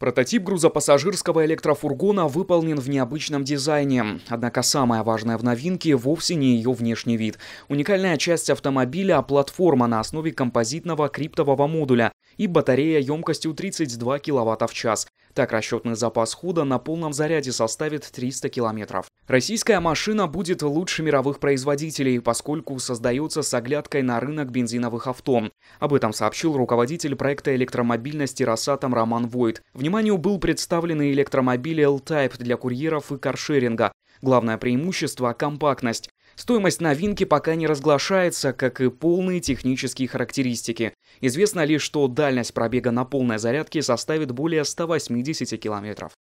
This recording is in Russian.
Прототип грузопассажирского электрофургона выполнен в необычном дизайне. Однако самое важное в новинке вовсе не ее внешний вид. Уникальная часть автомобиля – платформа на основе композитного криптового модуля и батарея емкостью 32 кВт в час. Так расчетный запас хода на полном заряде составит 300 километров. Российская машина будет лучше мировых производителей, поскольку создается с оглядкой на рынок бензиновых авто. Об этом сообщил руководитель проекта электромобильности «Росатом» Роман Войт. Вниманию был представлен электромобиль L-Type для курьеров и каршеринга. Главное преимущество – компактность. Стоимость новинки пока не разглашается, как и полные технические характеристики. Известно лишь, что дальность пробега на полной зарядке составит более 180 километров.